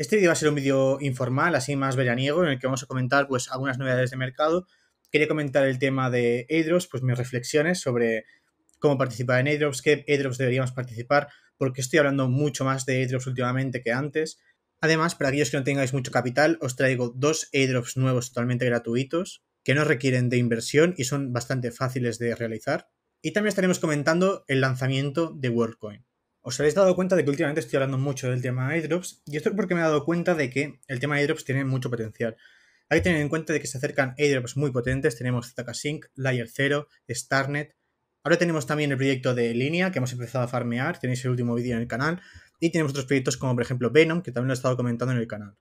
Este vídeo va a ser un vídeo informal, así más veraniego, en el que vamos a comentar pues algunas novedades de mercado. Quería comentar el tema de airdrops, pues mis reflexiones sobre cómo participar en airdrops, qué airdrops deberíamos participar, porque estoy hablando mucho más de airdrops últimamente que antes. Además, para aquellos que no tengáis mucho capital, os traigo dos airdrops nuevos totalmente gratuitos, que no requieren de inversión y son bastante fáciles de realizar. Y también estaremos comentando el lanzamiento de WorldCoin. Os habéis dado cuenta de que últimamente estoy hablando mucho del tema de airdrops, y esto es porque me he dado cuenta de que el tema de airdrops tiene mucho potencial. Hay que tener en cuenta de que se acercan airdrops muy potentes, tenemos ZK Sync, Layer 0, Starnet. Ahora tenemos también el proyecto de línea que hemos empezado a farmear, tenéis el último vídeo en el canal, y tenemos otros proyectos como por ejemplo Venom, que también lo he estado comentando en el canal.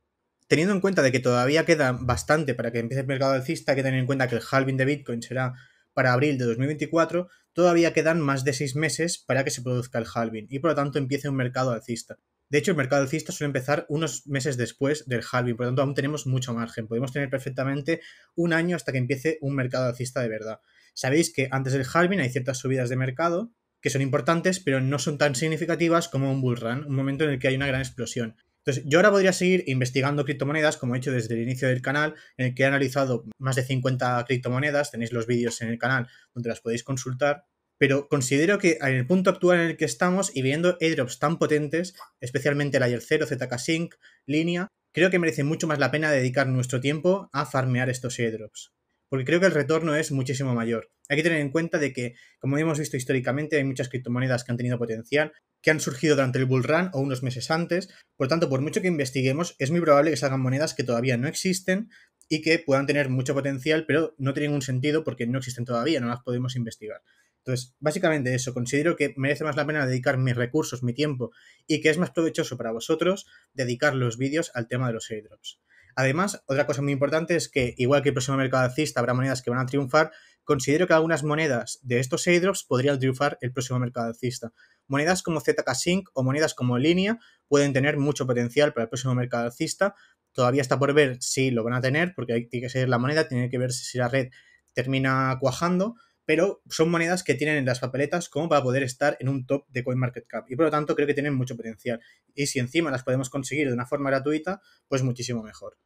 Teniendo en cuenta de que todavía queda bastante para que empiece el mercado alcista, hay que tener en cuenta que el halving de Bitcoin será para abril de 2024, todavía quedan más de seis meses para que se produzca el halving y por lo tanto empiece un mercado alcista. De hecho, el mercado alcista suele empezar unos meses después del halving, por lo tanto aún tenemos mucho margen. Podemos tener perfectamente un año hasta que empiece un mercado alcista de verdad. Sabéis que antes del halving hay ciertas subidas de mercado que son importantes, pero no son tan significativas como un bull run, un momento en el que hay una gran explosión. Entonces, yo ahora podría seguir investigando criptomonedas, como he hecho desde el inicio del canal, en el que he analizado más de 50 criptomonedas, tenéis los vídeos en el canal donde las podéis consultar, pero considero que en el punto actual en el que estamos y viendo airdrops tan potentes, especialmente la Ayer 0, ZK Sync, Línea, creo que merece mucho más la pena dedicar nuestro tiempo a farmear estos airdrops. Porque creo que el retorno es muchísimo mayor. Hay que tener en cuenta de que, como hemos visto históricamente, hay muchas criptomonedas que han tenido potencial, que han surgido durante el bull run o unos meses antes. Por tanto, por mucho que investiguemos, es muy probable que salgan monedas que todavía no existen y que puedan tener mucho potencial, pero no tienen un sentido porque no existen todavía, no las podemos investigar. Entonces, básicamente eso, considero que merece más la pena dedicar mis recursos, mi tiempo y que es más provechoso para vosotros dedicar los vídeos al tema de los airdrops. Además, otra cosa muy importante es que, igual que el próximo mercado alcista habrá monedas que van a triunfar, considero que algunas monedas de estos airdrops podrían triunfar el próximo mercado alcista. Monedas como ZK-Sync o monedas como Linea pueden tener mucho potencial para el próximo mercado alcista. Todavía está por ver si lo van a tener, porque hay que ser la moneda, tiene que ver si la red termina cuajando, pero son monedas que tienen en las papeletas como para poder estar en un top de CoinMarketCap y por lo tanto creo que tienen mucho potencial. Y si encima las podemos conseguir de una forma gratuita, pues muchísimo mejor.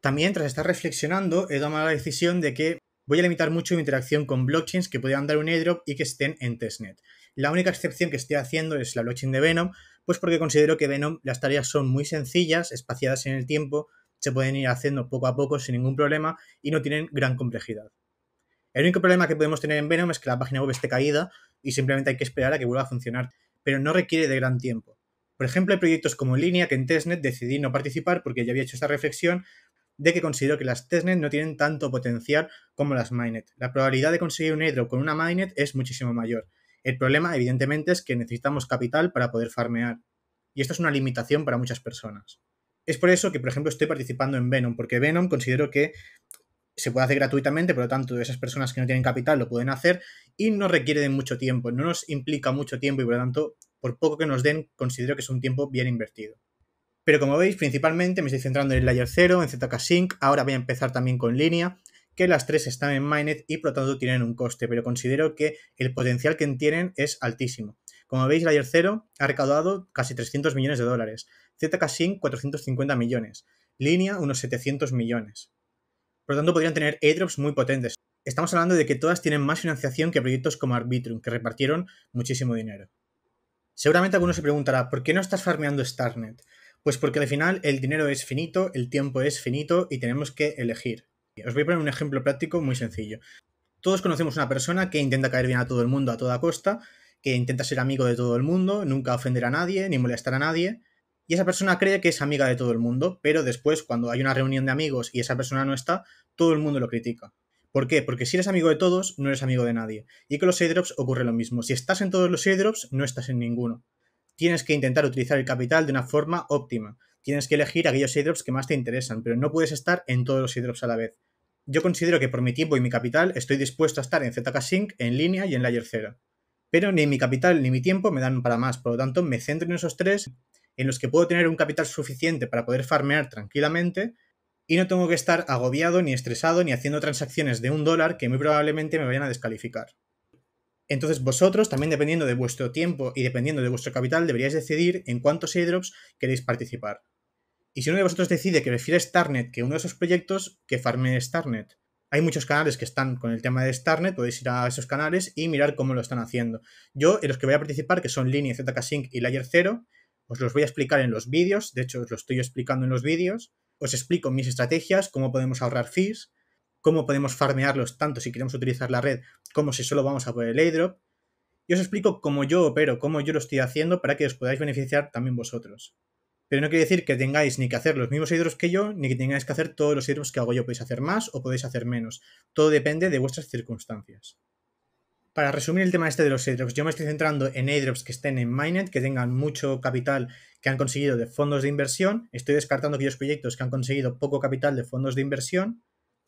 También tras estar reflexionando, he tomado la decisión de que voy a limitar mucho mi interacción con blockchains que puedan dar un airdrop y que estén en testnet. La única excepción que estoy haciendo es la blockchain de Venom, pues porque considero que Venom las tareas son muy sencillas, espaciadas en el tiempo, se pueden ir haciendo poco a poco sin ningún problema y no tienen gran complejidad. El único problema que podemos tener en Venom es que la página web esté caída y simplemente hay que esperar a que vuelva a funcionar, pero no requiere de gran tiempo. Por ejemplo, hay proyectos como Línea que en testnet decidí no participar porque ya había hecho esta reflexión de que considero que las testnet no tienen tanto potencial como las minet. La probabilidad de conseguir un airdrop con una minet es muchísimo mayor. El problema, evidentemente, es que necesitamos capital para poder farmear. Y esto es una limitación para muchas personas. Es por eso que, por ejemplo, estoy participando en Venom, porque Venom considero que se puede hacer gratuitamente, por lo tanto, esas personas que no tienen capital lo pueden hacer y no requiere de mucho tiempo, no nos implica mucho tiempo y por lo tanto, por poco que nos den, considero que es un tiempo bien invertido. Pero como veis, principalmente me estoy centrando en el Layer 0, en ZK Sync, ahora voy a empezar también con línea, que las tres están en Mainnet y por lo tanto tienen un coste, pero considero que el potencial que tienen es altísimo. Como veis, Layer 0 ha recaudado casi 300 millones de dólares, ZK Sync 450 millones, línea unos 700 millones. Por lo tanto, podrían tener airdrops muy potentes. Estamos hablando de que todas tienen más financiación que proyectos como Arbitrum, que repartieron muchísimo dinero. Seguramente alguno se preguntará, ¿por qué no estás farmeando Starnet? Pues porque al final el dinero es finito, el tiempo es finito y tenemos que elegir. Os voy a poner un ejemplo práctico muy sencillo. Todos conocemos una persona que intenta caer bien a todo el mundo a toda costa, que intenta ser amigo de todo el mundo, nunca ofender a nadie, ni molestar a nadie, y esa persona cree que es amiga de todo el mundo, pero después cuando hay una reunión de amigos y esa persona no está, todo el mundo lo critica. ¿Por qué? Porque si eres amigo de todos, no eres amigo de nadie. Y con los airdrops ocurre lo mismo. Si estás en todos los airdrops, no estás en ninguno. Tienes que intentar utilizar el capital de una forma óptima. Tienes que elegir aquellos airdrops que más te interesan, pero no puedes estar en todos los airdrops a la vez. Yo considero que por mi tiempo y mi capital estoy dispuesto a estar en ZK Sync, en línea y en layer 0. Pero ni mi capital ni mi tiempo me dan para más, por lo tanto me centro en esos tres en los que puedo tener un capital suficiente para poder farmear tranquilamente y no tengo que estar agobiado, ni estresado, ni haciendo transacciones de un dólar que muy probablemente me vayan a descalificar. Entonces vosotros, también dependiendo de vuestro tiempo y dependiendo de vuestro capital, deberíais decidir en cuántos airdrops queréis participar. Y si uno de vosotros decide que prefiere Starnet que uno de esos proyectos, que farme Starnet. Hay muchos canales que están con el tema de Starnet, podéis ir a esos canales y mirar cómo lo están haciendo. Yo, en los que voy a participar, que son Linea, ZK Sync y Layer 0, os los voy a explicar en los vídeos, de hecho os lo estoy explicando en los vídeos. Os explico mis estrategias, cómo podemos ahorrar fees, cómo podemos farmearlos tanto si queremos utilizar la red como si solo vamos a por el airdrop. Y os explico cómo yo opero, cómo yo lo estoy haciendo para que os podáis beneficiar también vosotros. Pero no quiere decir que tengáis ni que hacer los mismos airdrops que yo, ni que tengáis que hacer todos los airdrops que hago yo. Podéis hacer más o podéis hacer menos. Todo depende de vuestras circunstancias para resumir el tema este de los airdrops, yo me estoy centrando en airdrops que estén en Mainnet, que tengan mucho capital que han conseguido de fondos de inversión. Estoy descartando aquellos proyectos que han conseguido poco capital de fondos de inversión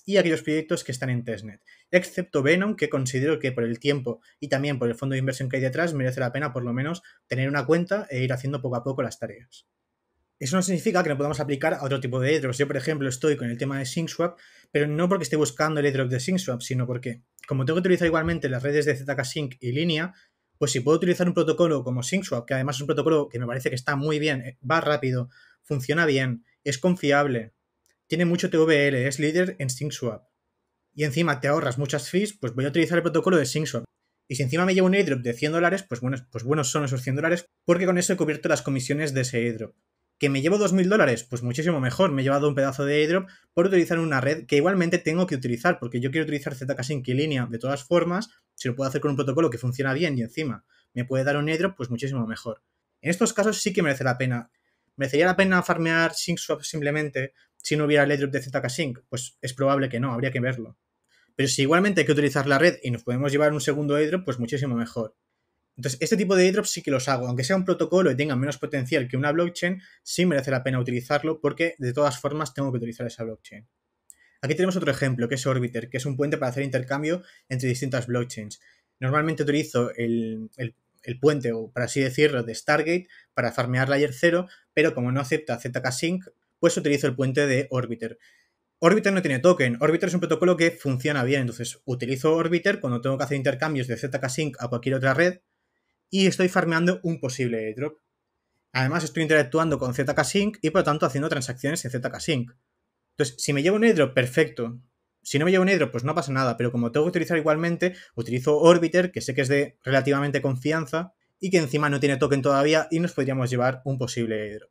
y aquellos proyectos que están en testnet, excepto Venom, que considero que por el tiempo y también por el fondo de inversión que hay detrás merece la pena por lo menos tener una cuenta e ir haciendo poco a poco las tareas. Eso no significa que no podamos aplicar a otro tipo de airdrops. Yo, por ejemplo, estoy con el tema de SyncSwap, pero no porque esté buscando el airdrop de SyncSwap, sino porque, como tengo que utilizar igualmente las redes de ZK Sync y Línea, pues si puedo utilizar un protocolo como SyncSwap, que además es un protocolo que me parece que está muy bien, eh, va rápido, funciona bien, es confiable, tiene mucho TVL, es líder en SyncSwap, y encima te ahorras muchas fees, pues voy a utilizar el protocolo de SyncSwap. Y si encima me llevo un airdrop de 100 dólares, pues bueno, pues buenos son esos 100 dólares, porque con eso he cubierto las comisiones de ese airdrop. ¿Que me llevo 2.000 dólares? Pues muchísimo mejor. Me he llevado un pedazo de airdrop por utilizar una red que igualmente tengo que utilizar, porque yo quiero utilizar ZK línea de todas formas. Si lo puedo hacer con un protocolo que funciona bien y encima me puede dar un airdrop, pues muchísimo mejor. En estos casos sí que merece la pena. ¿Merecería la pena farmear SyncSwap simplemente si no hubiera el airdrop de ZK Sync? Pues es probable que no, habría que verlo. Pero si igualmente hay que utilizar la red y nos podemos llevar un segundo airdrop, pues muchísimo mejor. Entonces, este tipo de airdrops sí que los hago. Aunque sea un protocolo y tenga menos potencial que una blockchain, sí merece la pena utilizarlo porque de todas formas tengo que utilizar esa blockchain. Aquí tenemos otro ejemplo, que es Orbiter, que es un puente para hacer intercambio entre distintas blockchains. Normalmente utilizo el, puente, o por así decirlo, de Stargate para farmear Layer 0, pero como no acepta ZK-Sync, pues utilizo el puente de Orbiter. Orbiter no tiene token, Orbiter es un protocolo que funciona bien, entonces utilizo Orbiter cuando tengo que hacer intercambios de ZK-Sync a cualquier otra red y estoy farmeando un posible airdrop. Además, estoy interactuando con ZK-Sync y por lo tanto haciendo transacciones en ZK-Sync. Entonces, si me llevo un airdrop, perfecto. Si no me llevo un airdrop, pues no pasa nada, pero como tengo que utilizar igualmente, utilizo Orbiter, que sé que es de relativamente confianza y que encima no tiene token todavía y nos podríamos llevar un posible airdrop.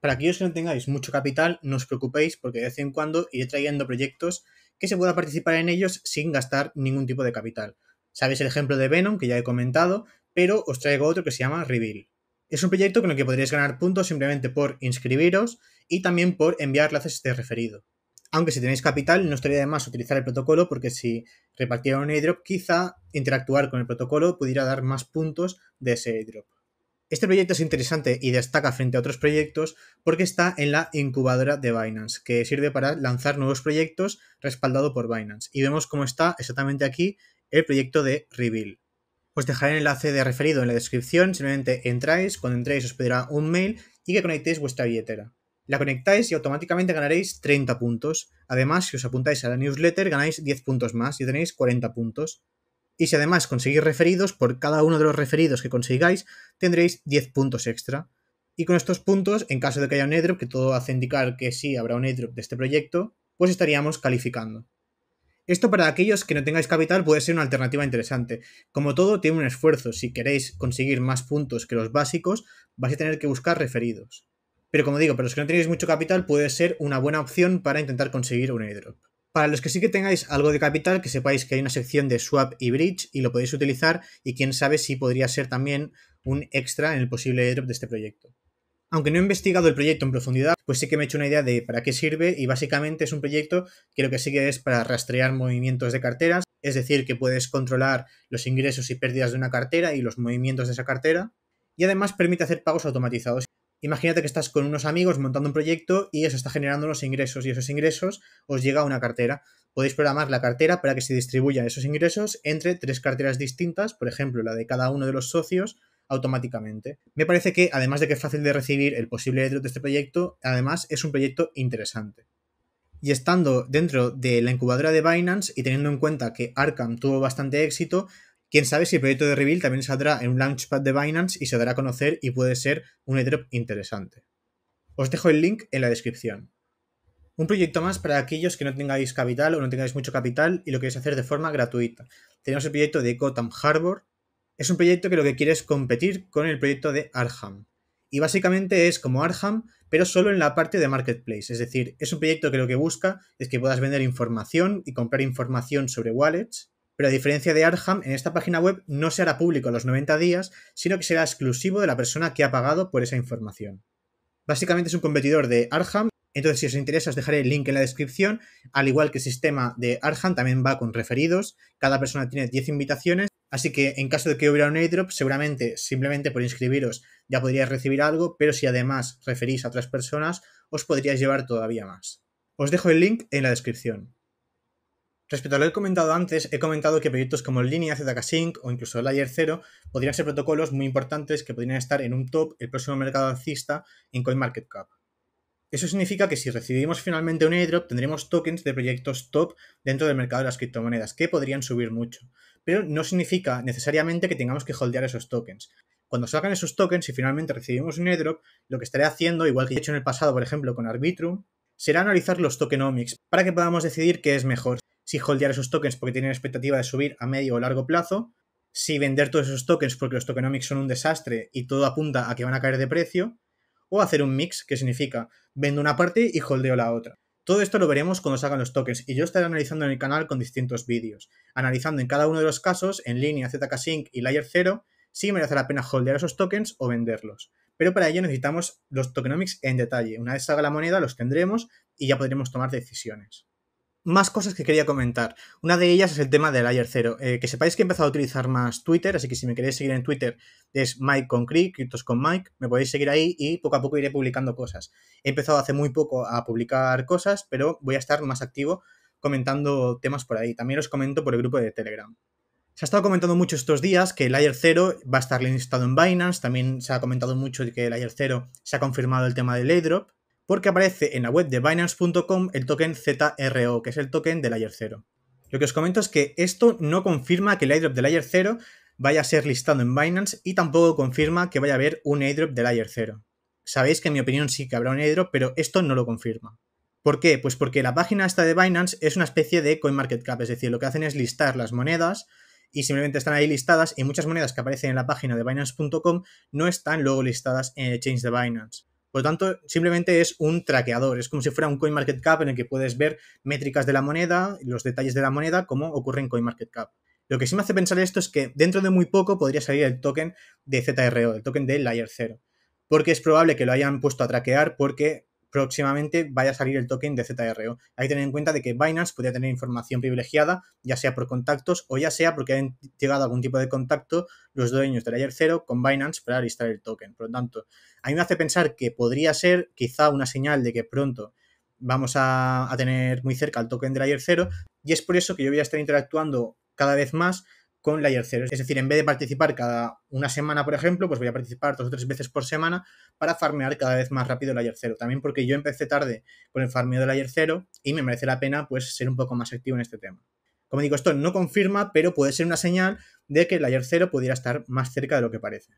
Para aquellos que no tengáis mucho capital, no os preocupéis porque de vez en cuando iré trayendo proyectos que se pueda participar en ellos sin gastar ningún tipo de capital. Sabéis el ejemplo de Venom, que ya he comentado, pero os traigo otro que se llama Reveal. Es un proyecto con el que podréis ganar puntos simplemente por inscribiros y también por enviar enlaces de referido. Aunque si tenéis capital, no estaría de más utilizar el protocolo porque si repartiera un airdrop, quizá interactuar con el protocolo pudiera dar más puntos de ese airdrop. Este proyecto es interesante y destaca frente a otros proyectos porque está en la incubadora de Binance, que sirve para lanzar nuevos proyectos respaldado por Binance. Y vemos cómo está exactamente aquí el proyecto de Reveal. Os dejaré el enlace de referido en la descripción, simplemente entráis, cuando entréis os pedirá un mail y que conectéis vuestra billetera. La conectáis y automáticamente ganaréis 30 puntos. Además, si os apuntáis a la newsletter ganáis 10 puntos más y tenéis 40 puntos. Y si además conseguís referidos, por cada uno de los referidos que consigáis tendréis 10 puntos extra. Y con estos puntos, en caso de que haya un airdrop, que todo hace indicar que sí habrá un airdrop de este proyecto, pues estaríamos calificando. Esto para aquellos que no tengáis capital puede ser una alternativa interesante. Como todo, tiene un esfuerzo. Si queréis conseguir más puntos que los básicos, vais a tener que buscar referidos. Pero como digo, para los que no tenéis mucho capital puede ser una buena opción para intentar conseguir un airdrop. Para los que sí que tengáis algo de capital, que sepáis que hay una sección de swap y bridge y lo podéis utilizar y quién sabe si podría ser también un extra en el posible airdrop de este proyecto. Aunque no he investigado el proyecto en profundidad, pues sí que me he hecho una idea de para qué sirve y básicamente es un proyecto que lo que sigue es para rastrear movimientos de carteras, es decir, que puedes controlar los ingresos y pérdidas de una cartera y los movimientos de esa cartera y además permite hacer pagos automatizados. Imagínate que estás con unos amigos montando un proyecto y eso está generando unos ingresos y esos ingresos os llega a una cartera. Podéis programar la cartera para que se distribuyan esos ingresos entre tres carteras distintas, por ejemplo, la de cada uno de los socios automáticamente. Me parece que, además de que es fácil de recibir el posible airdrop de este proyecto, además es un proyecto interesante. Y estando dentro de la incubadora de Binance y teniendo en cuenta que Arkham tuvo bastante éxito, quién sabe si el proyecto de Reveal también saldrá en un launchpad de Binance y se dará a conocer y puede ser un airdrop interesante. Os dejo el link en la descripción. Un proyecto más para aquellos que no tengáis capital o no tengáis mucho capital y lo queréis hacer de forma gratuita. Tenemos el proyecto de Gotham Harbor, es un proyecto que lo que quiere es competir con el proyecto de Arham. Y básicamente es como Arham, pero solo en la parte de marketplace. Es decir, es un proyecto que lo que busca es que puedas vender información y comprar información sobre wallets, pero a diferencia de Arham, en esta página web no se hará público a los 90 días, sino que será exclusivo de la persona que ha pagado por esa información. Básicamente es un competidor de Arham, entonces si os interesa os dejaré el link en la descripción, al igual que el sistema de Arham también va con referidos, cada persona tiene 10 invitaciones Así que en caso de que hubiera un airdrop, seguramente simplemente por inscribiros ya podríais recibir algo, pero si además referís a otras personas, os podríais llevar todavía más. Os dejo el link en la descripción. Respecto a lo que he comentado antes, he comentado que proyectos como Linea, ZK-Sync o incluso Layer 0 podrían ser protocolos muy importantes que podrían estar en un top el próximo mercado alcista en CoinMarketCap. Eso significa que si recibimos finalmente un airdrop tendremos tokens de proyectos top dentro del mercado de las criptomonedas, que podrían subir mucho pero no significa necesariamente que tengamos que holdear esos tokens. Cuando salgan esos tokens y finalmente recibimos un airdrop, lo que estaré haciendo, igual que he hecho en el pasado, por ejemplo, con Arbitrum, será analizar los tokenomics para que podamos decidir qué es mejor. Si holdear esos tokens porque tienen expectativa de subir a medio o largo plazo, si vender todos esos tokens porque los tokenomics son un desastre y todo apunta a que van a caer de precio, o hacer un mix, que significa vendo una parte y holdeo la otra. Todo esto lo veremos cuando salgan los tokens y yo estaré analizando en el canal con distintos vídeos, analizando en cada uno de los casos, en línea, ZK-Sync y Layer 0, si merece la pena holdear esos tokens o venderlos. Pero para ello necesitamos los tokenomics en detalle. Una vez salga la moneda los tendremos y ya podremos tomar decisiones más cosas que quería comentar. Una de ellas es el tema del layer 0. Eh, que sepáis que he empezado a utilizar más Twitter, así que si me queréis seguir en Twitter es Mike con con Mike, me podéis seguir ahí y poco a poco iré publicando cosas. He empezado hace muy poco a publicar cosas, pero voy a estar más activo comentando temas por ahí. También os comento por el grupo de Telegram. Se ha estado comentando mucho estos días que el Ayer 0 va a estar listado en Binance, también se ha comentado mucho que el Ayer 0 se ha confirmado el tema del airdrop, porque aparece en la web de Binance.com el token ZRO, que es el token de Layer 0. Lo que os comento es que esto no confirma que el airdrop de Layer 0 vaya a ser listado en Binance y tampoco confirma que vaya a haber un airdrop de Layer 0. Sabéis que en mi opinión sí que habrá un airdrop, pero esto no lo confirma. ¿Por qué? Pues porque la página esta de Binance es una especie de CoinMarketCap, es decir, lo que hacen es listar las monedas y simplemente están ahí listadas y muchas monedas que aparecen en la página de Binance.com no están luego listadas en el exchange de Binance. Por lo tanto, simplemente es un traqueador, es como si fuera un CoinMarketCap en el que puedes ver métricas de la moneda, los detalles de la moneda, como ocurre en CoinMarketCap. Lo que sí me hace pensar esto es que dentro de muy poco podría salir el token de ZRO, el token de Layer 0, porque es probable que lo hayan puesto a traquear porque próximamente vaya a salir el token de ZRO. Hay que tener en cuenta de que Binance podría tener información privilegiada, ya sea por contactos o ya sea porque han llegado a algún tipo de contacto los dueños del Layer 0 con Binance para listar el token. Por lo tanto, a mí me hace pensar que podría ser quizá una señal de que pronto vamos a, a tener muy cerca el token de Layer 0 y es por eso que yo voy a estar interactuando cada vez más con layer 0. Es decir, en vez de participar cada una semana, por ejemplo, pues voy a participar dos o tres veces por semana para farmear cada vez más rápido layer 0. También porque yo empecé tarde con el farmeo de layer 0 y me merece la pena pues ser un poco más activo en este tema. Como digo, esto no confirma, pero puede ser una señal de que el layer 0 pudiera estar más cerca de lo que parece.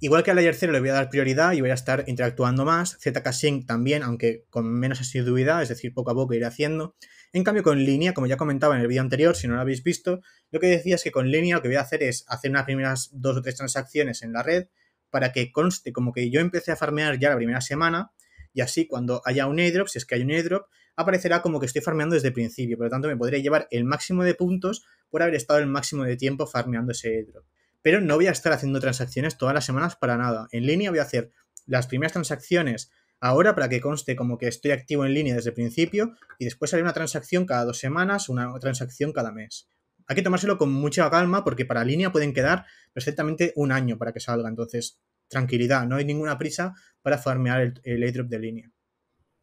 Igual que al layer 0 le voy a dar prioridad y voy a estar interactuando más, ZK Sync también, aunque con menos asiduidad, es decir, poco a poco iré haciendo. En cambio, con línea, como ya comentaba en el vídeo anterior, si no lo habéis visto, lo que decía es que con línea lo que voy a hacer es hacer unas primeras dos o tres transacciones en la red para que conste como que yo empecé a farmear ya la primera semana y así cuando haya un airdrop, si es que hay un airdrop, aparecerá como que estoy farmeando desde el principio, por lo tanto me podría llevar el máximo de puntos por haber estado el máximo de tiempo farmeando ese airdrop. Pero no voy a estar haciendo transacciones todas las semanas para nada. En línea voy a hacer las primeras transacciones ahora para que conste como que estoy activo en línea desde el principio y después haré una transacción cada dos semanas, una transacción cada mes. Hay que tomárselo con mucha calma porque para línea pueden quedar perfectamente un año para que salga. Entonces, tranquilidad, no hay ninguna prisa para farmear el, airdrop de línea.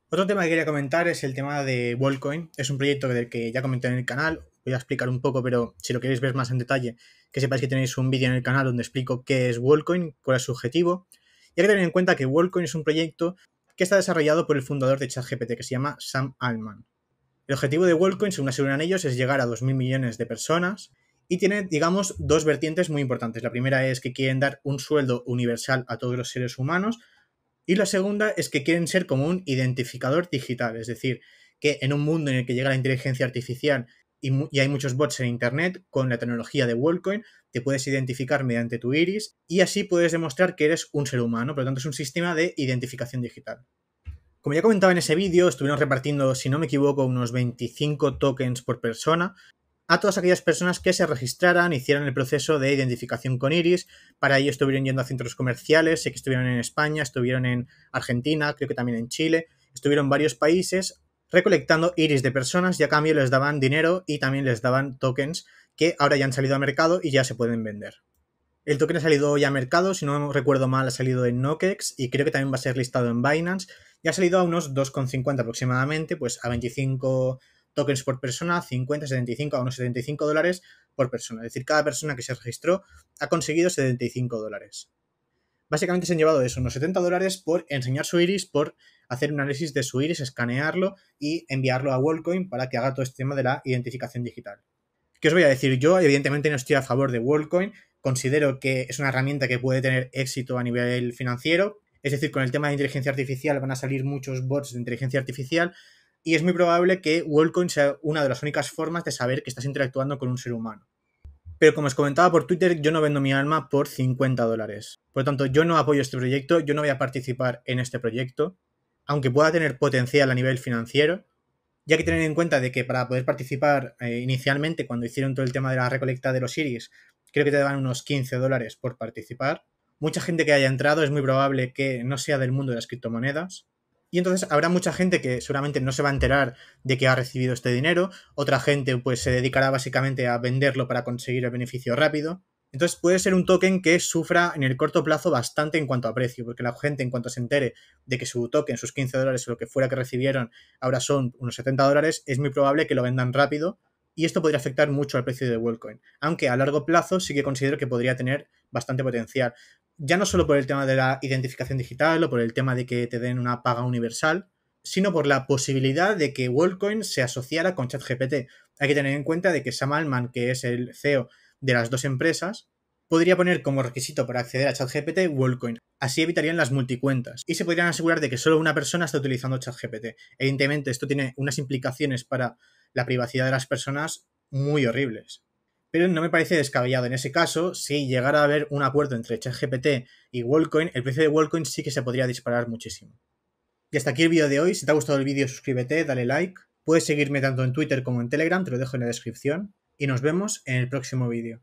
Otro tema que quería comentar es el tema de Wallcoin. Es un proyecto del que ya comenté en el canal. Voy a explicar un poco, pero si lo queréis ver más en detalle, que sepáis que tenéis un vídeo en el canal donde explico qué es Wallcoin, cuál es su objetivo. Y hay que tener en cuenta que Wallcoin es un proyecto que está desarrollado por el fundador de ChatGPT, que se llama Sam Allman. El objetivo de WorldCoin, según aseguran ellos, es llegar a 2.000 millones de personas y tiene, digamos, dos vertientes muy importantes. La primera es que quieren dar un sueldo universal a todos los seres humanos y la segunda es que quieren ser como un identificador digital, es decir, que en un mundo en el que llega la inteligencia artificial y, hay muchos bots en Internet con la tecnología de WorldCoin, te puedes identificar mediante tu iris y así puedes demostrar que eres un ser humano, por lo tanto es un sistema de identificación digital. Como ya comentaba en ese vídeo, estuvieron repartiendo, si no me equivoco, unos 25 tokens por persona a todas aquellas personas que se registraran, hicieran el proceso de identificación con Iris. Para ello estuvieron yendo a centros comerciales, sé que estuvieron en España, estuvieron en Argentina, creo que también en Chile, estuvieron en varios países recolectando iris de personas y a cambio les daban dinero y también les daban tokens que ahora ya han salido a mercado y ya se pueden vender. El token ha salido ya a mercado, si no recuerdo mal, ha salido en Nokex y creo que también va a ser listado en Binance. Y ha salido a unos 2,50 aproximadamente, pues a 25 tokens por persona, 50, 75, a unos 75 dólares por persona. Es decir, cada persona que se registró ha conseguido 75 dólares. Básicamente se han llevado eso, unos 70 dólares por enseñar su iris, por hacer un análisis de su iris, escanearlo y enviarlo a WorldCoin para que haga todo este tema de la identificación digital. ¿Qué os voy a decir? Yo evidentemente no estoy a favor de WorldCoin, considero que es una herramienta que puede tener éxito a nivel financiero, es decir, con el tema de inteligencia artificial van a salir muchos bots de inteligencia artificial y es muy probable que WorldCoin sea una de las únicas formas de saber que estás interactuando con un ser humano. Pero como os comentaba por Twitter, yo no vendo mi alma por 50 dólares. Por lo tanto, yo no apoyo este proyecto, yo no voy a participar en este proyecto, aunque pueda tener potencial a nivel financiero. Ya que tener en cuenta de que para poder participar eh, inicialmente, cuando hicieron todo el tema de la recolecta de los Iris, creo que te dan unos 15 dólares por participar. Mucha gente que haya entrado es muy probable que no sea del mundo de las criptomonedas. Y entonces habrá mucha gente que seguramente no se va a enterar de que ha recibido este dinero, otra gente pues se dedicará básicamente a venderlo para conseguir el beneficio rápido. Entonces puede ser un token que sufra en el corto plazo bastante en cuanto a precio, porque la gente en cuanto se entere de que su token, sus 15 dólares o lo que fuera que recibieron, ahora son unos 70 dólares, es muy probable que lo vendan rápido y esto podría afectar mucho al precio de WorldCoin, aunque a largo plazo sí que considero que podría tener bastante potencial, ya no solo por el tema de la identificación digital o por el tema de que te den una paga universal, sino por la posibilidad de que WorldCoin se asociara con ChatGPT. Hay que tener en cuenta de que Sam Altman, que es el CEO de las dos empresas, podría poner como requisito para acceder a ChatGPT WorldCoin. Así evitarían las multicuentas y se podrían asegurar de que solo una persona está utilizando ChatGPT. Evidentemente, esto tiene unas implicaciones para la privacidad de las personas muy horribles pero no me parece descabellado. En ese caso, si llegara a haber un acuerdo entre ChatGPT y Wallcoin, el precio de Wallcoin sí que se podría disparar muchísimo. Y hasta aquí el vídeo de hoy. Si te ha gustado el vídeo, suscríbete, dale like. Puedes seguirme tanto en Twitter como en Telegram, te lo dejo en la descripción. Y nos vemos en el próximo vídeo.